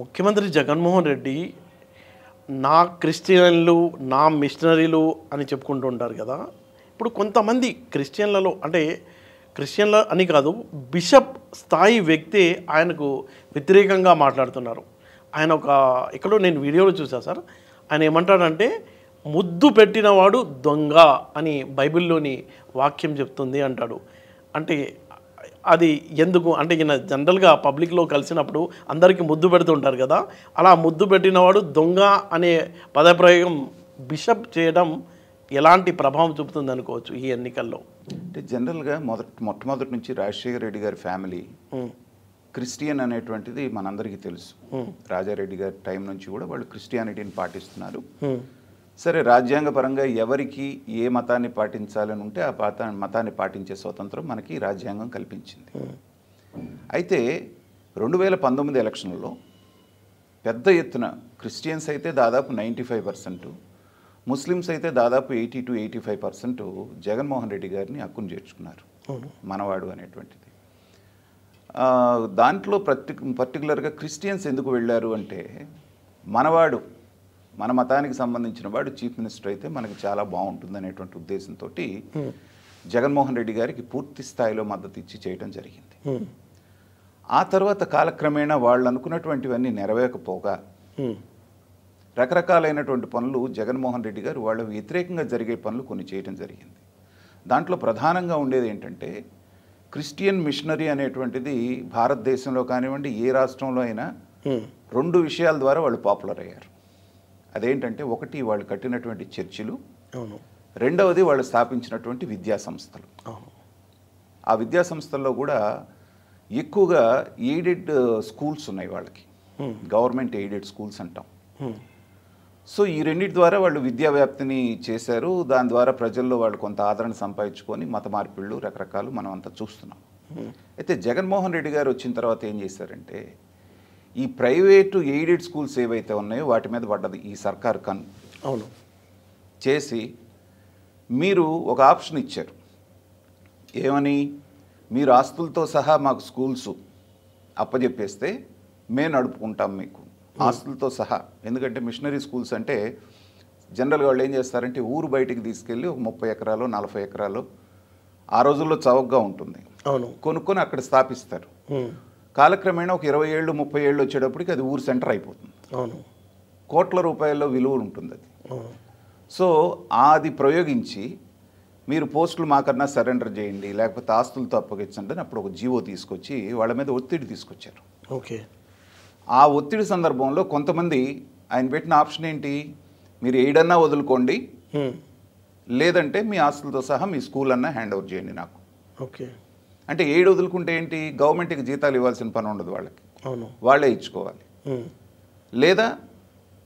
ముఖ్యమంత్రి జగన్మోహన్ రెడ్డి నా క్రిస్టియన్లు నా మిషనరీలు అని చెప్పుకుంటూ ఉంటారు కదా ఇప్పుడు కొంతమంది క్రిస్టియన్లలో అంటే క్రిస్టియన్ల అని కాదు బిషప్ స్థాయి వ్యక్తే ఆయనకు వ్యతిరేకంగా మాట్లాడుతున్నారు ఆయన ఒక ఎక్కడో నేను వీడియోలో చూసా సార్ ఆయన ఏమంటాడంటే ముద్దు పెట్టినవాడు దొంగ అని బైబిల్లోని వాక్యం చెప్తుంది అంటాడు అంటే అది ఎందుకు అంటే ఈయన జనరల్గా పబ్లిక్లో కలిసినప్పుడు అందరికీ ముద్దు పెడుతుంటారు కదా అలా ముద్దు పెట్టినవాడు దొంగ అనే పదప్రయోగం బిషప్ చేయడం ఎలాంటి ప్రభావం చూపుతుంది అనుకోవచ్చు ఈ ఎన్నికల్లో అంటే జనరల్గా మొదటి మొట్టమొదటి నుంచి రాజశేఖర రెడ్డి గారి ఫ్యామిలీ క్రిస్టియన్ అనేటువంటిది మనందరికీ తెలుసు రాజారెడ్డి గారి టైం నుంచి కూడా వాళ్ళు క్రిస్టియానిటీని పాటిస్తున్నారు సరే రాజ్యాంగపరంగా ఎవరికి ఏ మతాన్ని పాటించాలని ఉంటే ఆ పాత మతాన్ని పాటించే స్వతంత్రం మనకి రాజ్యాంగం కల్పించింది అయితే రెండు వేల పంతొమ్మిది ఎలక్షన్లో పెద్ద ఎత్తున క్రిస్టియన్స్ అయితే దాదాపు నైంటీ ఫైవ్ పర్సెంట్ ముస్లిమ్స్ అయితే దాదాపు eighty to eighty five percent Jaganmohan Reddy గారిని హక్కును చేర్చుకున్నారు మనవాడు అనేటువంటిది దాంట్లో ప్రతి పర్టికులర్గా క్రిస్టియన్స్ ఎందుకు వెళ్ళారు అంటే మనవాడు మన మతానికి సంబంధించిన వాడు చీఫ్ మినిస్టర్ అయితే మనకి చాలా బాగుంటుంది అనేటువంటి ఉద్దేశంతో జగన్మోహన్ రెడ్డి గారికి పూర్తి స్థాయిలో మద్దతు ఇచ్చి చేయడం జరిగింది ఆ తర్వాత కాలక్రమేణా వాళ్ళు అనుకున్నటువంటివన్నీ నెరవేరకపోగా రకరకాలైనటువంటి పనులు జగన్మోహన్ రెడ్డి గారు వాళ్ళ వ్యతిరేకంగా జరిగే పనులు కొన్ని చేయడం జరిగింది దాంట్లో ప్రధానంగా ఉండేది ఏంటంటే క్రిస్టియన్ మిషనరీ అనేటువంటిది భారతదేశంలో కానివ్వండి ఏ రాష్ట్రంలో అయినా రెండు విషయాల ద్వారా వాళ్ళు పాపులర్ అయ్యారు అదేంటంటే ఒకటి వాళ్ళు కట్టినటువంటి చర్చిలు రెండవది వాళ్ళు స్థాపించినటువంటి విద్యా సంస్థలు ఆ విద్యా సంస్థల్లో కూడా ఎక్కువగా ఎయిడెడ్ స్కూల్స్ ఉన్నాయి వాళ్ళకి గవర్నమెంట్ ఎయిడెడ్ స్కూల్స్ అంటాం సో ఈ రెండింటి ద్వారా వాళ్ళు విద్యా వ్యాప్తిని చేశారు దాని ద్వారా ప్రజల్లో వాళ్ళు కొంత ఆదరణ సంపాదించుకొని మత మార్పిళ్ళు రకరకాలు మనం అంతా చూస్తున్నాం అయితే జగన్మోహన్ రెడ్డి గారు వచ్చిన తర్వాత ఏం చేశారంటే ఈ ప్రైవేటు ఎయిడెడ్ స్కూల్స్ ఏవైతే ఉన్నాయో వాటి మీద పడ్డది ఈ సర్కార్ కన్ అవును చేసి మీరు ఒక ఆప్షన్ ఇచ్చారు ఏమని మీరు ఆస్తులతో సహా మాకు స్కూల్స్ అప్పజెప్పేస్తే మేము నడుపుకుంటాం మీకు ఆస్తులతో సహా ఎందుకంటే మిషనరీ స్కూల్స్ అంటే జనరల్గా వాళ్ళు ఏం చేస్తారంటే ఊరు బయటికి తీసుకెళ్ళి ఒక ముప్పై ఎకరాలు నలభై ఎకరాలు ఆ రోజుల్లో చౌకగా ఉంటుంది అవును కొనుక్కొని అక్కడ స్థాపిస్తారు కాలక్రమేణా ఒక ఇరవై ఏళ్ళు ముప్పై ఏళ్ళు వచ్చేటప్పటికి అది ఊరు సెంటర్ అయిపోతుంది అవును కోట్ల రూపాయల్లో విలువ ఉంటుంది అది సో అది ప్రయోగించి మీరు పోస్టులు మాకన్నా సరెండర్ చేయండి లేకపోతే ఆస్తులతో అప్పగించండి అని అప్పుడు ఒక జీవో తీసుకొచ్చి వాళ్ళ మీద ఒత్తిడి తీసుకొచ్చారు ఓకే ఆ ఒత్తిడి సందర్భంలో కొంతమంది ఆయన పెట్టిన ఆప్షన్ ఏంటి మీరు ఏడన్నా వదులుకోండి లేదంటే మీ ఆస్తులతో సహా మీ స్కూల్ అన్నా హ్యాండ్ ఓవర్ చేయండి నాకు ఓకే అంటే ఏడు వదులుకుంటే ఏంటి గవర్నమెంట్కి జీతాలు ఇవ్వాల్సిన పని ఉండదు వాళ్ళకి అవును వాళ్ళే ఇచ్చుకోవాలి లేదా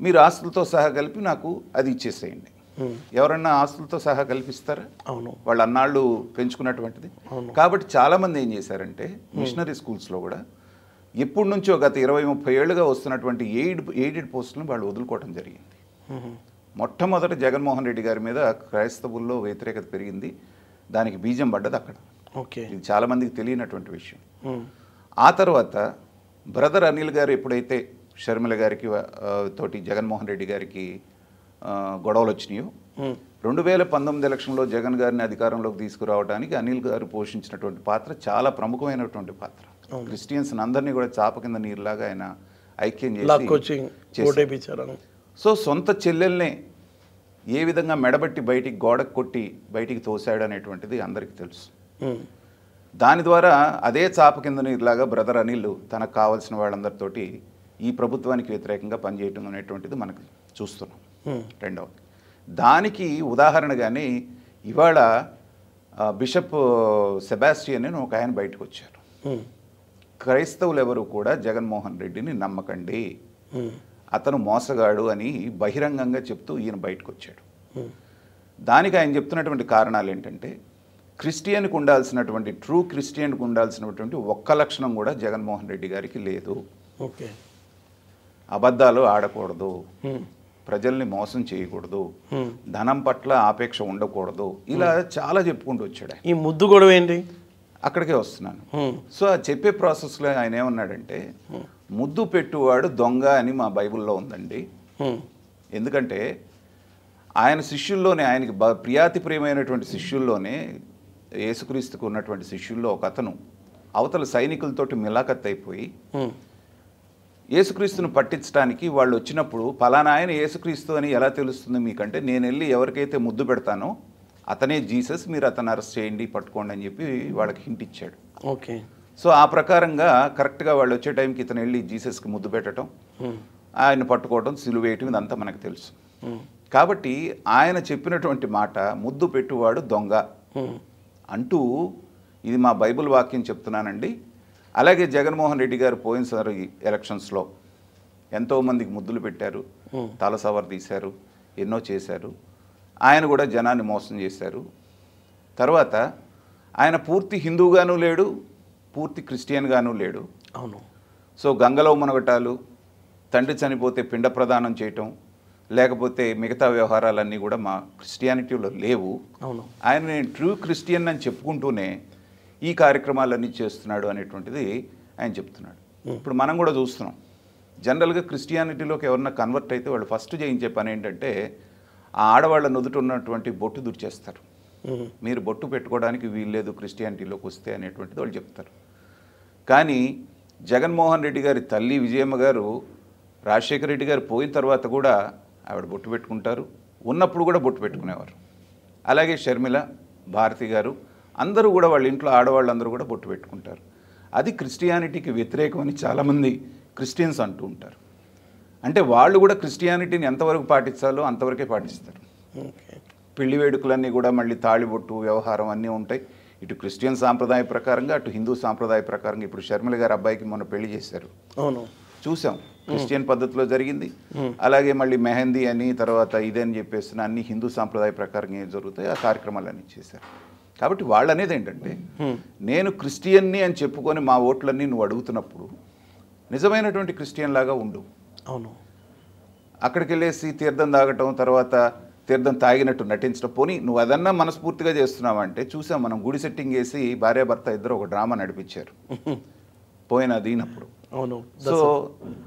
మీరు ఆస్తులతో సహా కలిపి నాకు అది ఇచ్చేసేయండి ఎవరన్నా ఆస్తులతో సహా కల్పిస్తారా అవును వాళ్ళు అన్నాళ్ళు పెంచుకున్నటువంటిది కాబట్టి చాలామంది ఏం చేశారంటే మిషనరీ స్కూల్స్లో కూడా ఎప్పటి నుంచో గత ఇరవై ముప్పై ఏళ్ళుగా వస్తున్నటువంటి ఎయిడ్ ఎయిడెడ్ పోస్టులను వాళ్ళు వదులుకోవడం జరిగింది మొట్టమొదట జగన్మోహన్ రెడ్డి గారి మీద క్రైస్తవుల్లో వ్యతిరేకత పెరిగింది దానికి బీజం పడ్డది అక్కడ ఓకే ఇది మందికి తెలియనటువంటి విషయం ఆ తర్వాత బ్రదర్ అనిల్ గారు ఎప్పుడైతే షర్మిల గారికి తోటి జగన్మోహన్ రెడ్డి గారికి గొడవలు వచ్చినాయో రెండు వేల పంతొమ్మిది ఎలక్షన్లో జగన్ గారిని అధికారంలోకి తీసుకురావడానికి అనిల్ గారు పోషించినటువంటి పాత్ర చాలా ప్రముఖమైనటువంటి పాత్ర క్రిస్టియన్స్ అందరినీ కూడా చాప కింద నీరులాగా ఆయన ఐక్యం చేసి సో సొంత చెల్లెల్నే ఏ విధంగా మెడబట్టి బయటికి గోడకు కొట్టి బయటికి తోశాడు అనేటువంటిది అందరికీ తెలుసు దాని ద్వారా అదే చాప కింద ఇలాగా బ్రదర్ అనిల్ తనకు కావాల్సిన వాళ్ళందరితోటి ఈ ప్రభుత్వానికి వ్యతిరేకంగా పనిచేయటం అనేటువంటిది మనకు చూస్తున్నాం రెండవ దానికి ఉదాహరణగానే ఇవాళ బిషప్ సెబాస్టియన్ అని ఒక ఆయన బయటకు వచ్చారు క్రైస్తవులు ఎవరు కూడా జగన్మోహన్ రెడ్డిని నమ్మకండి అతను మోసగాడు అని బహిరంగంగా చెప్తూ ఈయన బయటకు వచ్చాడు దానికి ఆయన చెప్తున్నటువంటి కారణాలు ఏంటంటే క్రిస్టియన్కి ఉండాల్సినటువంటి ట్రూ క్రిస్టియన్కి ఉండాల్సినటువంటి ఒక్క లక్షణం కూడా జగన్మోహన్ రెడ్డి గారికి లేదు ఓకే అబద్ధాలు ఆడకూడదు ప్రజల్ని మోసం చేయకూడదు ధనం పట్ల ఆపేక్ష ఉండకూడదు ఇలా చాలా చెప్పుకుంటూ వచ్చాడు ఈ ముద్దు గొడవ ఏంటి అక్కడికే వస్తున్నాను సో ఆ చెప్పే ప్రాసెస్లో ఆయన ఏమన్నాడంటే ముద్దు పెట్టువాడు దొంగ అని మా బైబిల్లో ఉందండి ఎందుకంటే ఆయన శిష్యుల్లోనే ఆయనకి ప్రియాతి ప్రియమైనటువంటి శిష్యుల్లోనే యేసుక్రీస్తుకు ఉన్నటువంటి శిష్యుల్లో ఒక అతను అవతల సైనికులతోటి మిలాఖత్ అయిపోయి యేసుక్రీస్తును పట్టించడానికి వాళ్ళు వచ్చినప్పుడు ఫలానా ఆయన యేసుక్రీస్తు అని ఎలా తెలుస్తుంది మీకంటే నేను వెళ్ళి ఎవరికైతే ముద్దు పెడతానో అతనే జీసస్ మీరు అతను అరెస్ట్ చేయండి పట్టుకోండి అని చెప్పి వాళ్ళకి హింట్ ఇచ్చాడు ఓకే సో ఆ ప్రకారంగా కరెక్ట్గా వాళ్ళు వచ్చే టైంకి ఇతను వెళ్ళి జీసస్కి ముద్దు పెట్టడం ఆయన పట్టుకోవడం సిలువేయటం ఇదంతా మనకు తెలుసు కాబట్టి ఆయన చెప్పినటువంటి మాట ముద్దు పెట్టువాడు దొంగ అంటూ ఇది మా బైబుల్ వాక్యం చెప్తున్నానండి అలాగే జగన్మోహన్ రెడ్డి గారు పోయినసారి ఎలక్షన్స్లో ఎంతోమందికి ముద్దులు పెట్టారు తలసవర్ తీశారు ఎన్నో చేశారు ఆయన కూడా జనాన్ని మోసం చేశారు తర్వాత ఆయన పూర్తి హిందూగాను లేడు పూర్తి క్రిస్టియన్గాను లేడు అవును సో గంగలో మునగటాలు తండ్రి చనిపోతే పిండ ప్రదానం చేయటం లేకపోతే మిగతా వ్యవహారాలన్నీ కూడా మా క్రిస్టియానిటీలో లేవు ఆయన నేను ట్రూ క్రిస్టియన్ అని చెప్పుకుంటూనే ఈ కార్యక్రమాలన్నీ చేస్తున్నాడు అనేటువంటిది ఆయన చెప్తున్నాడు ఇప్పుడు మనం కూడా చూస్తున్నాం జనరల్గా క్రిస్టియానిటీలోకి ఎవరన్నా కన్వర్ట్ అయితే వాళ్ళు ఫస్ట్ చేయించే పని ఏంటంటే ఆ ఆడవాళ్ళ ఉన్నటువంటి బొట్టు దుర్చేస్తారు మీరు బొట్టు పెట్టుకోవడానికి వీల్లేదు క్రిస్టియానిటీలోకి వస్తే అనేటువంటిది వాళ్ళు చెప్తారు కానీ జగన్మోహన్ రెడ్డి గారి తల్లి విజయమ్మ గారు రాజశేఖర రెడ్డి గారు పోయిన తర్వాత కూడా ఆవిడ బొట్టు పెట్టుకుంటారు ఉన్నప్పుడు కూడా బొట్టు పెట్టుకునేవారు అలాగే షర్మిల భారతి గారు అందరూ కూడా వాళ్ళ ఇంట్లో ఆడవాళ్ళందరూ కూడా బొట్టు పెట్టుకుంటారు అది క్రిస్టియానిటీకి వ్యతిరేకమని చాలామంది క్రిస్టియన్స్ అంటూ ఉంటారు అంటే వాళ్ళు కూడా క్రిస్టియానిటీని ఎంతవరకు పాటించాలో అంతవరకే పాటిస్తారు పెళ్లి వేడుకలన్నీ కూడా మళ్ళీ తాళిబొట్టు వ్యవహారం అన్నీ ఉంటాయి ఇటు క్రిస్టియన్ సాంప్రదాయ ప్రకారంగా అటు హిందూ సాంప్రదాయ ప్రకారంగా ఇప్పుడు షర్మిల గారు అబ్బాయికి మొన్న పెళ్లి చేశారు అవును చూసాం క్రిస్టియన్ పద్ధతిలో జరిగింది అలాగే మళ్ళీ మెహందీ అని తర్వాత ఇదే అని చెప్పేసిన అన్ని హిందూ సాంప్రదాయ ప్రకారంగా ఏం జరుగుతాయి ఆ కార్యక్రమాలు అన్ని చేశారు కాబట్టి వాళ్ళు అనేది ఏంటంటే నేను క్రిస్టియన్ని అని చెప్పుకొని మా ఓట్లన్నీ నువ్వు అడుగుతున్నప్పుడు నిజమైనటువంటి క్రిస్టియన్ లాగా ఉండు అవును అక్కడికి వెళ్ళేసి తీర్థం తాగటం తర్వాత తీర్థం తాగినట్టు నటించడం పోనీ నువ్వు అదన్నా మనస్ఫూర్తిగా చేస్తున్నావు అంటే చూసాం మనం గుడి సెట్టింగ్ వేసి భార్యాభర్త ఇద్దరు ఒక డ్రామా నడిపించారు పోయిన దీనప్పుడు అవును సో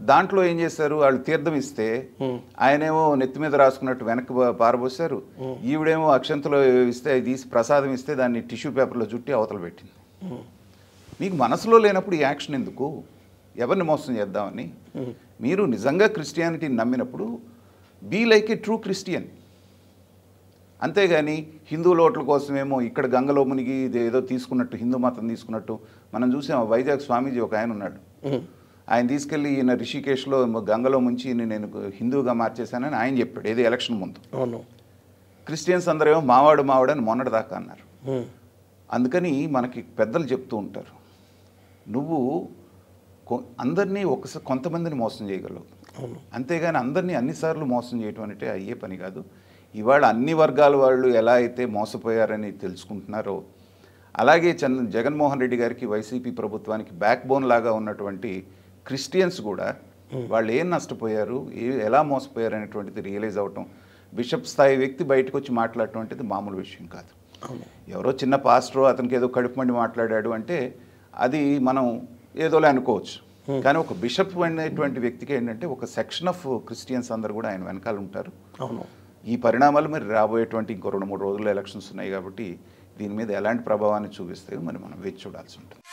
దాంట్లో ఏం చేశారు వాళ్ళు తీర్థం ఇస్తే hmm. ఆయనేమో నెత్తి మీద రాసుకున్నట్టు వెనక్కి పారబోసారు hmm. ఈవిడేమో అక్షంతలో ఇస్తే తీసి ప్రసాదం ఇస్తే దాన్ని టిష్యూ పేపర్లో చుట్టి అవతల పెట్టింది hmm. మీకు మనసులో లేనప్పుడు యాక్షన్ ఎందుకు ఎవరిని మోసం చేద్దామని మీరు నిజంగా క్రిస్టియానిటీని నమ్మినప్పుడు be like a true Christian అంతేగాని హిందువుల ఓట్ల కోసమేమో ఇక్కడ గంగలో మునిగి ఏదో తీసుకున్నట్టు హిందూ మతం తీసుకున్నట్టు మనం చూసాం వైజాగ్ స్వామీజీ ఒక ఆయన ఉన్నాడు ఆయన తీసుకెళ్ళి ఈయన రిషికేశ్లో గంగలో ముంచి నేను హిందువుగా మార్చేశానని ఆయన చెప్పాడు ఏదో ఎలక్షన్ ముందు క్రిస్టియన్స్ అందరేమో మావాడు మావాడు అని మొన్నటి దాకా అన్నారు అందుకని మనకి పెద్దలు చెప్తూ ఉంటారు నువ్వు అందరినీ ఒకసారి కొంతమందిని మోసం చేయగలవు అంతేగాని అందరినీ అన్నిసార్లు మోసం చేయటం అంటే అయ్యే పని కాదు ఇవాళ అన్ని వర్గాల వాళ్ళు ఎలా అయితే మోసపోయారని తెలుసుకుంటున్నారో అలాగే చంద్ర జగన్మోహన్ రెడ్డి గారికి వైసీపీ ప్రభుత్వానికి బ్యాక్ బోన్ లాగా ఉన్నటువంటి క్రిస్టియన్స్ కూడా hmm. వాళ్ళు ఏం నష్టపోయారు ఏ ఎలా మోసపోయారు అనేటువంటిది రియలైజ్ అవటం బిషప్ స్థాయి వ్యక్తి బయటకు వచ్చి మాట్లాడటం మామూలు విషయం కాదు ఎవరో చిన్న పాస్టరో అతనికి ఏదో మండి మాట్లాడాడు అంటే అది మనం ఏదోలే అనుకోవచ్చు hmm. కానీ ఒక బిషప్ అనేటువంటి వ్యక్తికి ఏంటంటే ఒక సెక్షన్ ఆఫ్ క్రిస్టియన్స్ అందరు కూడా ఆయన వెనకాల ఉంటారు ఈ పరిణామాలు మరి రాబోయేటువంటి ఇంకో రెండు మూడు రోజుల్లో ఎలక్షన్స్ ఉన్నాయి కాబట్టి దీని మీద ఎలాంటి ప్రభావాన్ని చూపిస్తాయో మరి మనం వేచి చూడాల్సి ఉంటుంది